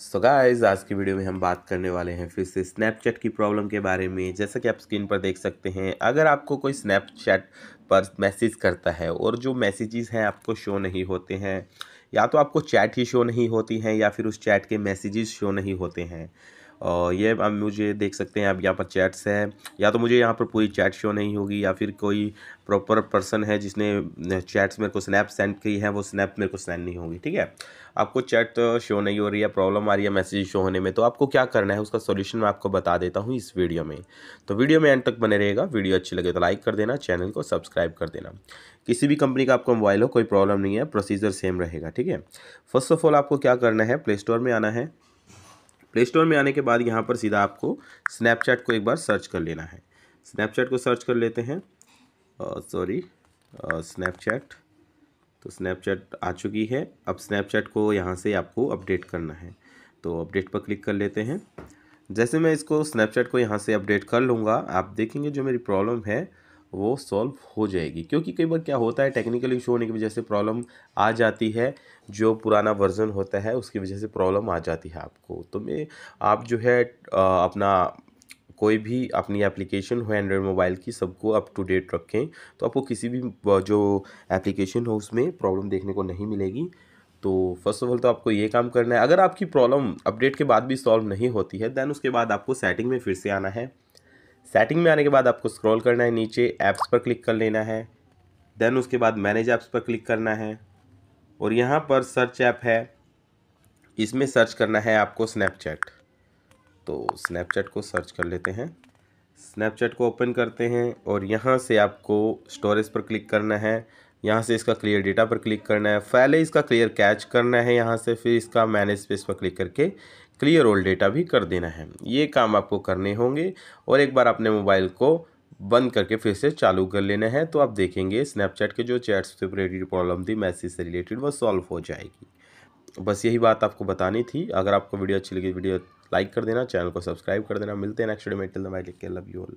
so guys आज की video में हम बात करने वाले हैं फिर से स्नैपचैट की प्रॉब्लम के बारे में जैसा कि आप स्क्रीन पर देख सकते हैं अगर आपको कोई स्नैपचैट पर मैसेज करता है और जो मैसेजेस हैं आपको शो नहीं होते हैं या तो आपको चैट ही शो नहीं होती हैं या फिर उस चैट के मैसेजेस शो नहीं होते हैं और ये अब मुझे देख सकते हैं आप यहाँ पर चैट्स है या तो मुझे यहाँ पर पूरी चैट शो नहीं होगी या फिर कोई प्रॉपर पर्सन है जिसने चैट्स मेरे को स्नैप सेंड की है वो स्नैप मेरे को सेंड नहीं होगी ठीक है आपको चैट तो शो नहीं हो रही है प्रॉब्लम आ रही है मैसेज शो होने में तो आपको क्या करना है उसका सोल्यूशन मैं आपको बता देता हूँ इस वीडियो में तो वीडियो में एंड तक बने रहेगा वीडियो अच्छी लगे तो लाइक कर देना चैनल को सब्सक्राइब कर देना किसी भी कंपनी का आपका मोबाइल हो कोई प्रॉब्लम नहीं है प्रोसीजर सेम रहेगा ठीक है फर्स्ट ऑफ ऑल आपको क्या करना है प्ले स्टोर में आना है प्ले स्टोर में आने के बाद यहाँ पर सीधा आपको स्नैपचैट को एक बार सर्च कर लेना है स्नैपचैट को सर्च कर लेते हैं सॉरी स्नैपचैट तो स्नैपचैट आ चुकी है अब स्नैपचैट को यहाँ से आपको अपडेट करना है तो अपडेट पर क्लिक कर लेते हैं जैसे मैं इसको स्नैपचैट को यहाँ से अपडेट कर लूँगा आप देखेंगे जो मेरी प्रॉब्लम है वो सॉल्व हो जाएगी क्योंकि कई बार क्या होता है टेक्निकल इशू होने की वजह से प्रॉब्लम आ जाती है जो पुराना वर्जन होता है उसकी वजह से प्रॉब्लम आ जाती है आपको तो मैं आप जो है आ, अपना कोई भी अपनी एप्लीकेशन हो एंड्रॉयड मोबाइल की सबको अप टू डेट रखें तो आपको किसी भी जो एप्लीकेशन हो उसमें प्रॉब्लम देखने को नहीं मिलेगी तो फर्स्ट ऑफ ऑल तो आपको ये काम करना है अगर आपकी प्रॉब्लम अपडेट के बाद भी सॉल्व नहीं होती है दैन उसके बाद आपको सेटिंग में फिर से आना है सेटिंग में आने के बाद आपको स्क्रॉल करना है नीचे ऐप्स पर क्लिक कर लेना है देन उसके बाद मैनेज ऐप्स पर क्लिक करना है और यहाँ पर सर्च ऐप है इसमें सर्च करना है आपको स्नैपचैट तो स्नैपचैट को सर्च कर लेते हैं स्नैपचैट को ओपन करते हैं और यहाँ से आपको स्टोरेज पर क्लिक करना है यहाँ से इसका क्लियर डेटा पर क्लिक करना है पहले इसका क्लियर कैच करना है यहाँ से फिर इसका मैनेज स्पेस पर क्लिक करके क्लियर ओल्ड डेटा भी कर देना है ये काम आपको करने होंगे और एक बार अपने मोबाइल को बंद करके फिर से चालू कर लेना है तो आप देखेंगे स्नैपचैट के जो चैट्स से रिलेटेड प्रॉब्लम थी मैसेज से रिलेटेड वो सॉल्व हो जाएगी बस यही बात आपको बतानी थी अगर आपको वीडियो अच्छी लगी वीडियो लाइक कर देना चैनल को सब्सक्राइब कर देना मिलते हैं नेक्स्ट वीडियो में till the my tech love you all